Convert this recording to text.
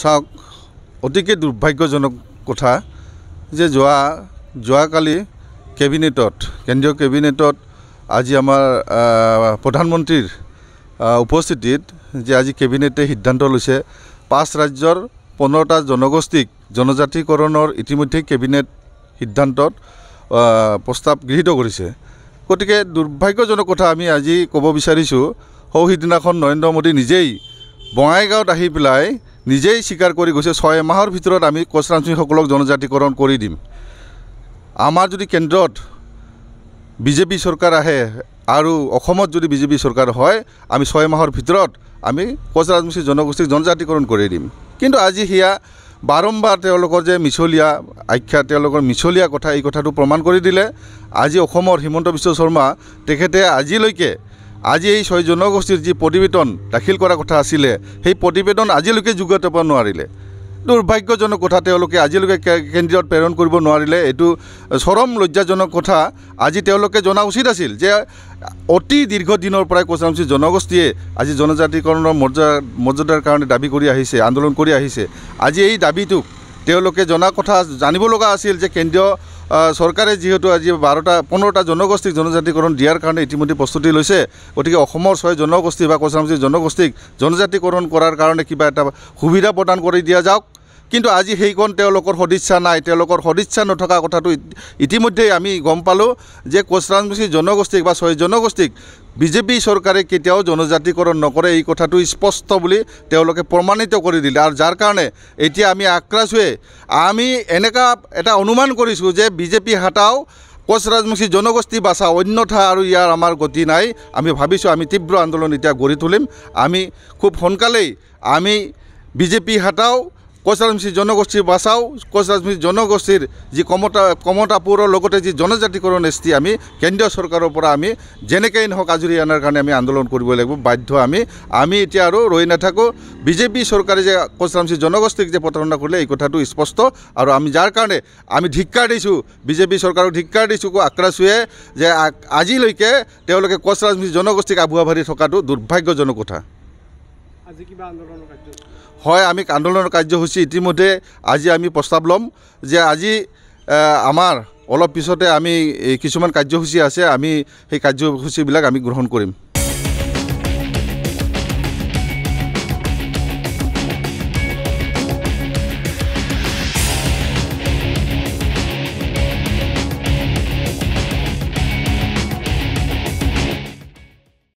চাওক অতিকৈ দুৰ্ভাগ্যজনক কথা যে যোৱা যোৱাকালি কেবিনেটত কেন্দ্ৰীয় কেবিনেটত আজি আমাৰ প্ৰধানমন্ত্ৰীৰ উপস্থিতিত যে আজি কেবিনেটে সিদ্ধান্ত লৈছে পাঁচ ৰাজ্যৰ পোন্ধৰটা জনগোষ্ঠীক জনজাতিকৰণৰ ইতিমধ্যে কেবিনেট সিদ্ধান্তত প্ৰস্তাৱ গৃহীত কৰিছে গতিকে দুৰ্ভাগ্যজনক কথা আমি আজি ক'ব বিচাৰিছোঁ সৌ সিদিনাখন নৰেন্দ্ৰ মোদী নিজেই বঙাইগাঁৱত আহি পেলাই নিজেই স্বীকাৰ কৰি গৈছে ছয় মাহৰ ভিতৰত আমি কোচৰাঞ্চলীসকলক জনজাতিকৰণ কৰি দিম আমাৰ যদি কেন্দ্ৰত বিজেপি চৰকাৰ আহে আৰু অসমত যদি বিজেপি চৰকাৰ হয় আমি ছয় মাহৰ ভিতৰত আমি কচ ৰাজবংশী জনগোষ্ঠীক জনজাতিকৰণ কৰি দিম কিন্তু আজি সেয়া বাৰম্বাৰ তেওঁলোকৰ যে মিছলীয়া আখ্যা তেওঁলোকৰ মিছলীয়া কথা এই কথাটো প্ৰমাণ কৰি দিলে আজি অসমৰ হিমন্ত বিশ্ব শৰ্মা তেখেতে আজিলৈকে আজি এই ছয় জনগোষ্ঠীৰ যি প্ৰতিবেদন দাখিল কৰা কথা আছিলে সেই প্ৰতিবেদন আজিলৈকে যুগত পাব নোৱাৰিলে দুৰ্ভাগ্যজনক কথা তেওঁলোকে আজিলৈকে কেন্দ্ৰত প্ৰেৰণ কৰিব নোৱাৰিলে এইটো চৰম লজ্জাজনক কথা আজি তেওঁলোকে জনা উচিত আছিল যে অতি দীৰ্ঘদিনৰ পৰাই কোচাৰাংশী জনগোষ্ঠীয়ে আজি জনজাতিকৰণৰ মৰ্যাদা মৰ্যাদাৰ কাৰণে দাবী কৰি আহিছে আন্দোলন কৰি আহিছে আজি এই দাবীটোক তেওঁলোকে জনা কথা জানিব লগা আছিল যে কেন্দ্ৰীয় চৰকাৰে যিহেতু আজি বাৰটা পোন্ধৰটা জনগোষ্ঠীক জনজাতিকৰণ দিয়াৰ কাৰণে ইতিমধ্যে প্ৰস্তুতি লৈছে গতিকে অসমৰ ছয় জনগোষ্ঠী বা কছাৰ জনগোষ্ঠীক জনজাতিকৰণ কৰাৰ কাৰণে কিবা এটা সুবিধা প্ৰদান কৰি দিয়া যাওক কিন্তু আজি সেইকণ তেওঁলোকৰ সদিচ্ছা নাই তেওঁলোকৰ সদিচ্ছা নথকা কথাটো ইতিমধ্যেই আমি গম পালোঁ যে কোচ ৰাজবংশী জনগোষ্ঠীক বা ছয় জনগোষ্ঠীক বিজেপি চৰকাৰে কেতিয়াও জনজাতিকৰণ নকৰে এই কথাটো স্পষ্ট বুলি তেওঁলোকে প্ৰমাণিত কৰি দিলে আৰু যাৰ কাৰণে এতিয়া আমি আক্ৰাছ হৈয়ে আমি এনেকুৱা এটা অনুমান কৰিছোঁ যে বিজেপি হাতাও কোচ ৰাজবংশী জনগোষ্ঠী বাচা অন্যথা আৰু ইয়াৰ আমাৰ গতি নাই আমি ভাবিছোঁ আমি তীব্ৰ আন্দোলন এতিয়া গঢ়ি তুলিম আমি খুব সোনকালেই আমি বিজেপি হাতাও কোচৰাজমিশ্ৰী জনগোষ্ঠী বাচাও কোচৰাজমিশ্ৰী জনগোষ্ঠীৰ যি কমতা কমতাপুৰৰ লগতে যি জনজাতিকৰণ এছ টি আমি কেন্দ্ৰীয় চৰকাৰৰ পৰা আমি যেনেকৈ নহওক আজৰি অনাৰ কাৰণে আমি আন্দোলন কৰিব লাগিব বাধ্য আমি আমি এতিয়া আৰু ৰৈ নাথাকোঁ বিজেপি চৰকাৰে যে কোচৰামশ্ৰী জনগোষ্ঠীক যে প্ৰতাৰণা কৰিলে এই কথাটো স্পষ্ট আৰু আমি যাৰ কাৰণে আমি ধিক্ষাৰ দিছোঁ বিজেপি চৰকাৰক ধিক্কাৰ দিছোঁ আক্ৰাছুৱে যে আজিলৈকে তেওঁলোকে কোচৰাজমিশ্ৰী জনগোষ্ঠীক আবুৱা ভাৰি থকাটো দুৰ্ভাগ্যজনক কথা হয় আমি আন্দোলনৰ কাৰ্যসূচী ইতিমধ্যে আজি আমি প্ৰস্তাৱ ল'ম যে আজি আমাৰ অলপ পিছতে আমি কিছুমান কাৰ্যসূচী আছে আমি সেই কাৰ্যসূচীবিলাক আমি গ্ৰহণ কৰিম